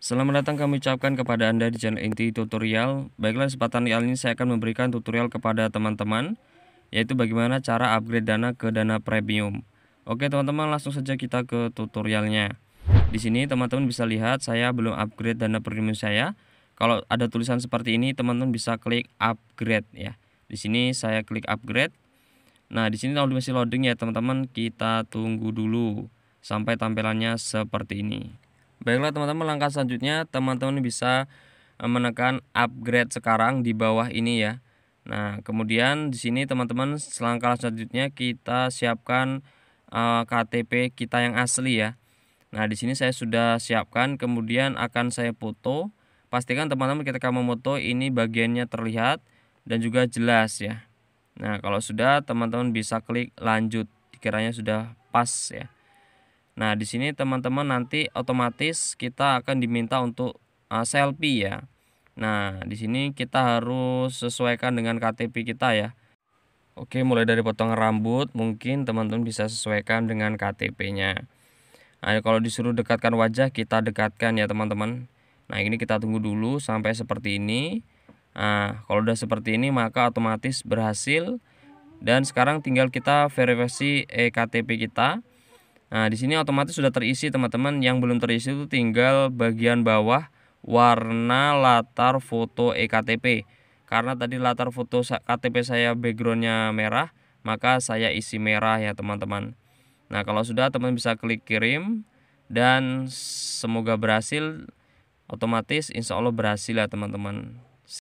Selamat datang kami ucapkan kepada Anda di channel inti tutorial Baiklah kesempatan kali ini saya akan memberikan tutorial kepada teman-teman Yaitu bagaimana cara upgrade dana ke dana premium Oke teman-teman langsung saja kita ke tutorialnya Di sini teman-teman bisa lihat saya belum upgrade dana premium saya Kalau ada tulisan seperti ini teman-teman bisa klik upgrade ya Di sini saya klik upgrade Nah di sini masih loading ya teman-teman kita tunggu dulu Sampai tampilannya seperti ini Baiklah teman-teman langkah selanjutnya teman-teman bisa eh, menekan upgrade sekarang di bawah ini ya. Nah, kemudian di sini teman-teman selangkah selanjutnya kita siapkan uh, eh, KTP kita yang asli ya. Nah, di sini saya sudah siapkan kemudian akan saya foto. Pastikan teman-teman ketika memoto ini bagiannya terlihat dan juga jelas ya. Nah, kalau sudah teman-teman bisa klik lanjut. kiranya sudah pas ya. Nah, di sini teman-teman nanti otomatis kita akan diminta untuk uh, selfie ya. Nah, di sini kita harus sesuaikan dengan KTP kita ya. Oke, mulai dari potongan rambut mungkin teman-teman bisa sesuaikan dengan KTP-nya. Nah, kalau disuruh dekatkan wajah kita dekatkan ya teman-teman. Nah, ini kita tunggu dulu sampai seperti ini. Nah, kalau udah seperti ini maka otomatis berhasil dan sekarang tinggal kita verifikasi e eh, KTP kita. Nah, di sini otomatis sudah terisi teman-teman. Yang belum terisi itu tinggal bagian bawah warna latar foto ektp. Karena tadi latar foto KTP saya backgroundnya merah, maka saya isi merah ya teman-teman. Nah, kalau sudah teman bisa klik kirim dan semoga berhasil. Otomatis insya Allah berhasil ya teman-teman.